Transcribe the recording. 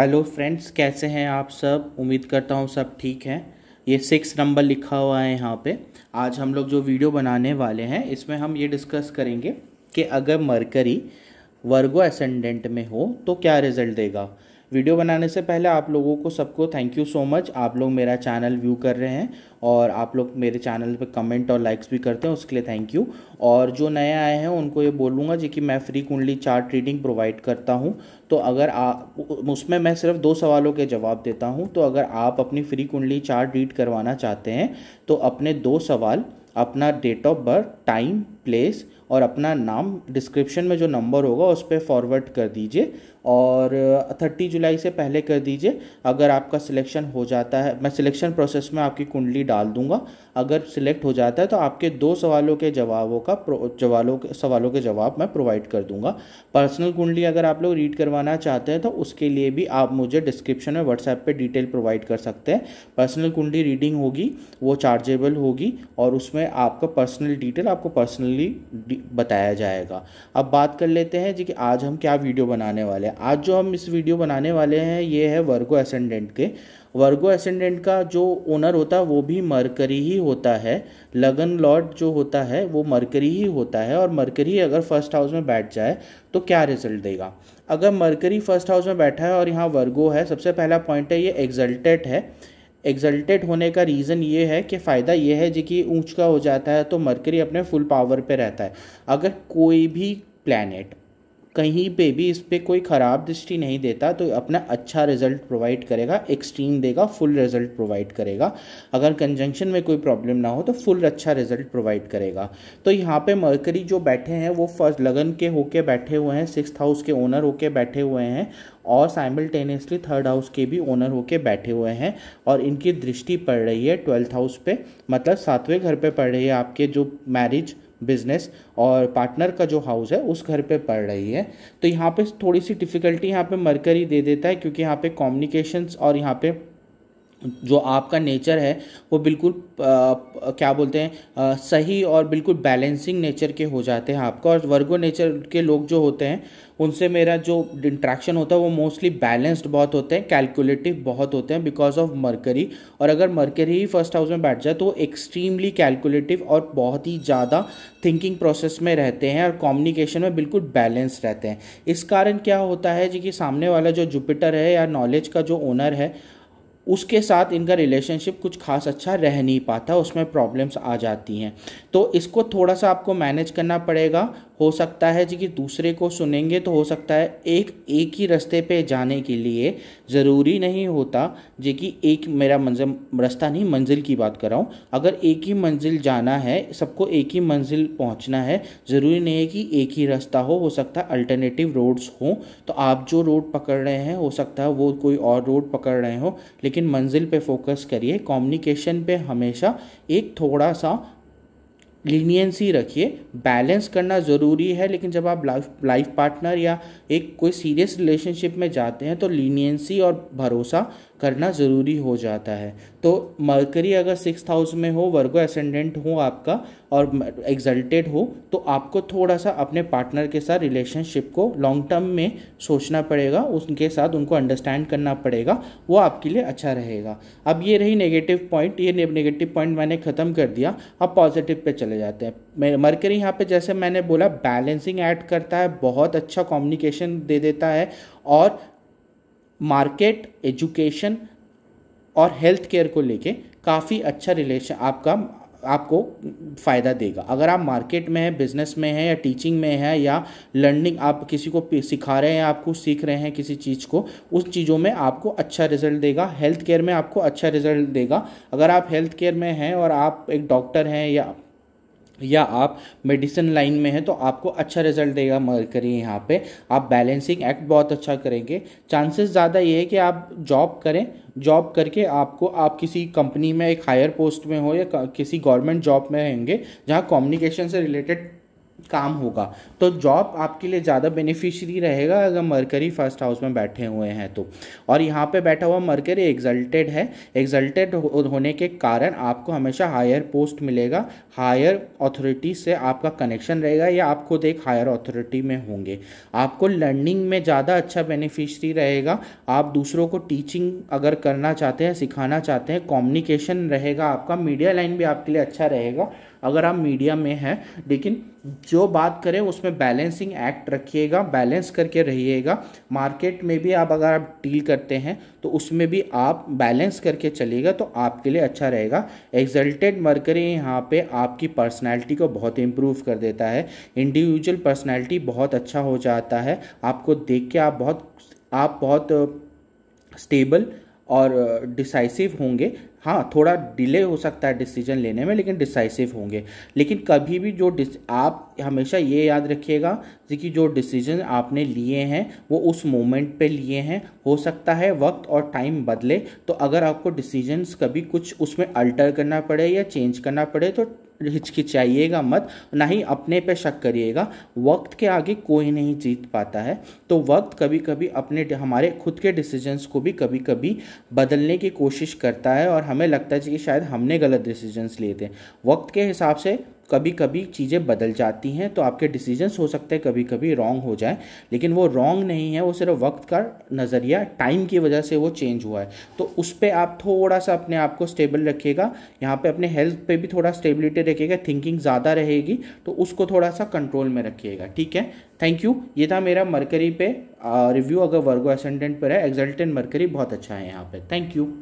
hello friends कैसे हैं आप सब उम्मीद करता हूँ सब ठीक हैं ये सिक्स नंबर लिखा हुआ है यहाँ पे आज हम लोग जो वीडियो बनाने वाले हैं इसमें हम ये डिस्कस करेंगे कि अगर मरकरी वर्गो एसेंडेंट में हो तो क्या रिजल्ट देगा वीडियो बनाने से पहले आप लोगों को सबको थैंक यू सो मच आप लोग मेरा चैनल व्यू कर रहे हैं और आप लोग मेरे चैनल पे कमेंट और लाइक्स भी करते हैं उसके लिए थैंक यू और जो नए आए हैं उनको ये बोलूँगा जी कि मैं फ्री कुंडली चार्ट रीडिंग प्रोवाइड करता हूँ तो अगर आप उसमें मैं सिर्फ दो सवालों के जवाब देता हूँ तो अगर आप अपनी फ्री कुंडली चार्ट रीड करवाना चाहते हैं तो अपने दो सवाल अपना date of birth time place और अपना नाम डिस्क्रिप्शन में जो नंबर होगा उस पर फॉरवर्ड कर दीजिए और थर्टी जुलाई से पहले कर दीजिए अगर आपका सिलेक्शन हो जाता है मैं सिलेक्शन प्रोसेस में आपकी कुंडली डाल दूंगा अगर सिलेक्ट हो जाता है तो आपके दो सवालों के जवाबों का जवालों के सवालों के जवाब मैं प्रोवाइड कर दूंगा पर्सनल कुंडली अगर आप लोग रीड करवाना चाहते हैं तो उसके लिए भी आप मुझे डिस्क्रिप्शन में व्हाट्सएप पर डिटेल प्रोवाइड कर सकते हैं पर्सनल कुंडली रीडिंग होगी वो चार्जेबल होगी और उसमें आपका पर्सनल डिटेल आपको पर्सनली बताया जाएगा अब बात कर लेते हैं जी कि आज हम क्या वीडियो बनाने वाले हैं है आज जो हम इस वीडियो बनाने वाले हैं ये है वर्गो एसेंडेंट के वर्गो एसेंडेंट का जो ओनर होता है वो भी मरकरी ही होता है लगन लॉर्ड जो होता है वो मरकरी ही होता है और मरकरी अगर फर्स्ट हाउस में बैठ जाए तो क्या रिजल्ट देगा अगर मरकरी फर्स्ट हाउस में बैठा है और यहाँ वर्गो है सबसे पहला पॉइंट है ये एग्जल्टेड है एग्जल्टेड होने का रीज़न ये है कि फ़ायदा ये है जो कि ऊँच का हो जाता है तो मरकरी अपने फुल पावर पे रहता है अगर कोई भी प्लैनेट कहीं पे भी इस पर कोई ख़राब दृष्टि नहीं देता तो अपना अच्छा रिजल्ट प्रोवाइड करेगा एक्सट्रीम देगा फुल रिजल्ट प्रोवाइड करेगा अगर कंजंक्शन में कोई प्रॉब्लम ना हो तो फुल अच्छा रिजल्ट प्रोवाइड करेगा तो यहाँ पे मरकरी जो बैठे हैं वो फर्स्ट लगन के होके बैठे हुए हैं सिक्स हाउस के ओनर होके बैठे हुए हैं और साइमल्टेनियसली थर्ड हाउस के भी ओनर होके बैठे हुए हैं और इनकी दृष्टि पड़ रही है ट्वेल्थ हाउस पे मतलब सातवें घर पे पड़ रही है आपके जो मैरिज बिजनेस और पार्टनर का जो हाउस है उस घर पे पड़ रही है तो यहाँ पे थोड़ी सी डिफ़िकल्टी यहाँ पे मरकरी दे देता है क्योंकि यहाँ पे कॉम्युनिकेशंस और यहाँ पे जो आपका नेचर है वो बिल्कुल आ, क्या बोलते हैं आ, सही और बिल्कुल बैलेंसिंग नेचर के हो जाते हैं आपका और वर्गो नेचर के लोग जो होते हैं उनसे मेरा जो इंट्रैक्शन होता है वो मोस्टली बैलेंस्ड बहुत होते हैं कैलकुलेटिव बहुत होते हैं बिकॉज ऑफ मरकरी और अगर मरकरी ही फर्स्ट हाउस में बैठ जाए तो वो एक्सट्रीमली कैलकुलेटिव और बहुत ही ज़्यादा थिंकिंग प्रोसेस में रहते हैं और कम्युनिकेशन में बिल्कुल बैलेंस रहते हैं इस कारण क्या होता है जी कि सामने वाला जो जुपिटर है या नॉलेज का जो ओनर है उसके साथ इनका रिलेशनशिप कुछ खास अच्छा रह नहीं पाता उसमें प्रॉब्लम्स आ जाती हैं तो इसको थोड़ा सा आपको मैनेज करना पड़ेगा हो सकता है जी कि दूसरे को सुनेंगे तो हो सकता है एक एक ही रास्ते पे जाने के लिए ज़रूरी नहीं होता जी कि एक मेरा मंजिल रास्ता नहीं मंजिल की बात कर रहा हूँ अगर एक ही मंजिल जाना है सबको एक ही मंजिल पहुँचना है ज़रूरी नहीं है कि एक ही रास्ता हो हो सकता है अल्टरनेटिव रोड्स हों तो आप जो रोड पकड़ रहे हैं हो सकता है वो कोई और रोड पकड़ रहे हो लेकिन मंजिल पर फोकस करिए कम्युनिकेशन पर हमेशा एक थोड़ा सा लीनियंसी रखिए बैलेंस करना ज़रूरी है लेकिन जब आप लाइफ लाइफ पार्टनर या एक कोई सीरियस रिलेशनशिप में जाते हैं तो लीनियंसी और भरोसा करना ज़रूरी हो जाता है तो मरकरी अगर सिक्स हाउस में हो वर्गो एसेंडेंट हो आपका और एग्जल्टेड हो तो आपको थोड़ा सा अपने पार्टनर के साथ रिलेशनशिप को लॉन्ग टर्म में सोचना पड़ेगा उनके साथ उनको अंडरस्टैंड करना पड़ेगा वो आपके लिए अच्छा रहेगा अब ये रही नेगेटिव पॉइंट ये नेगेटिव पॉइंट मैंने ख़त्म कर दिया अब पॉजिटिव पे चले जाते हैं मरकरी यहाँ पे जैसे मैंने बोला बैलेंसिंग ऐड करता है बहुत अच्छा कम्युनिकेशन दे देता है और मार्केट एजुकेशन और हेल्थ केयर को लेके काफ़ी अच्छा रिलेशन आपका आपको फ़ायदा देगा अगर आप मार्केट में हैं बिजनेस में हैं या टीचिंग में हैं या लर्निंग आप किसी को सिखा रहे हैं आपको सीख रहे हैं किसी चीज़ को उस चीज़ों में आपको अच्छा रिजल्ट देगा हेल्थ केयर में आपको अच्छा रिजल्ट देगा अगर आप हेल्थ केयर में हैं और आप एक डॉक्टर हैं या या आप मेडिसिन लाइन में हैं तो आपको अच्छा रिजल्ट देगा मरकरी यहाँ पे आप बैलेंसिंग एक्ट बहुत अच्छा करेंगे चांसेस ज़्यादा ये है कि आप जॉब करें जॉब करके आपको आप किसी कंपनी में एक हायर पोस्ट में हो या किसी गवर्नमेंट जॉब में रहेंगे जहाँ कम्युनिकेशन से रिलेटेड काम होगा तो जॉब आपके लिए ज़्यादा बेनिफिशियरी रहेगा अगर मरकरी फर्स्ट हाउस में बैठे हुए हैं तो और यहाँ पे बैठा हुआ मरकरी एग्जल्टेड है एग्जल्टेड होने के कारण आपको हमेशा हायर पोस्ट मिलेगा हायर अथॉरिटी से आपका कनेक्शन रहेगा या आप खुद एक हायर अथॉरिटी में होंगे आपको लर्निंग में ज़्यादा अच्छा बेनिफिशरी रहेगा आप दूसरों को टीचिंग अगर करना चाहते हैं सिखाना चाहते हैं कॉम्युनिकेशन रहेगा आपका मीडिया लाइन भी आपके लिए अच्छा रहेगा अगर आप मीडिया में हैं लेकिन जो बात करें उसमें बैलेंसिंग एक्ट रखिएगा बैलेंस करके रहिएगा मार्केट में भी आप अगर आप डील करते हैं तो उसमें भी आप बैलेंस करके चलिएगा तो आपके लिए अच्छा रहेगा एग्जल्टेड मरकरी यहाँ पे आपकी पर्सनैलिटी को बहुत इम्प्रूव कर देता है इंडिविजुअल पर्सनैलिटी बहुत अच्छा हो जाता है आपको देख के आप बहुत आप बहुत स्टेबल और डिसाइसिव होंगे हाँ थोड़ा डिले हो सकता है डिसीजन लेने में लेकिन डिसाइसिव होंगे लेकिन कभी भी जो आप हमेशा ये याद रखिएगा कि जो डिसीजन आपने लिए हैं वो उस मोमेंट पे लिए हैं हो सकता है वक्त और टाइम बदले तो अगर आपको डिसीजंस कभी कुछ उसमें अल्टर करना पड़े या चेंज करना पड़े तो हिचकिचाइएगा मत ना ही अपने पे शक करिएगा वक्त के आगे कोई नहीं जीत पाता है तो वक्त कभी कभी अपने हमारे खुद के डिसीजंस को भी कभी कभी बदलने की कोशिश करता है और हमें लगता है कि शायद हमने गलत डिसीजंस लिए थे वक्त के हिसाब से कभी कभी चीज़ें बदल जाती हैं तो आपके डिसीजंस हो सकते हैं कभी कभी रॉन्ग हो जाए लेकिन वो रॉन्ग नहीं है वो सिर्फ वक्त का नज़रिया टाइम की वजह से वो चेंज हुआ है तो उस पर आप थोड़ा सा अपने आप को स्टेबल रखिएगा यहाँ पे अपने हेल्थ पे भी थोड़ा स्टेबिलिटी रखिएगा थिंकिंग ज़्यादा रहेगी तो उसको थोड़ा सा कंट्रोल में रखिएगा ठीक है थैंक यू ये था मेरा मरकरी पे रिव्यू अगर वर्गो असेंडेंट पर है एग्जल्टेंट मरकरी बहुत अच्छा है यहाँ पे थैंक यू